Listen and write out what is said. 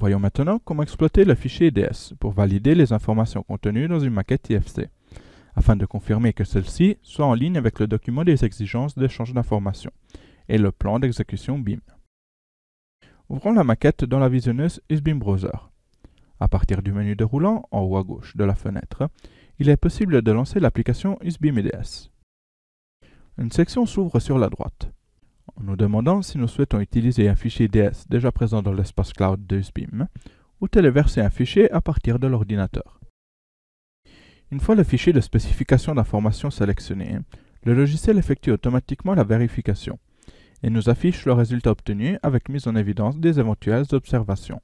Voyons maintenant comment exploiter le fichier EDS pour valider les informations contenues dans une maquette IFC, afin de confirmer que celle-ci soit en ligne avec le document des exigences d'échange d'informations et le plan d'exécution BIM. Ouvrons la maquette dans la visionneuse USBIM Browser. À partir du menu déroulant, en haut à gauche de la fenêtre, il est possible de lancer l'application USBIM EDS. Une section s'ouvre sur la droite nous demandons si nous souhaitons utiliser un fichier DS déjà présent dans l'espace cloud de ou téléverser un fichier à partir de l'ordinateur. Une fois le fichier de spécification d'information sélectionné, le logiciel effectue automatiquement la vérification et nous affiche le résultat obtenu avec mise en évidence des éventuelles observations.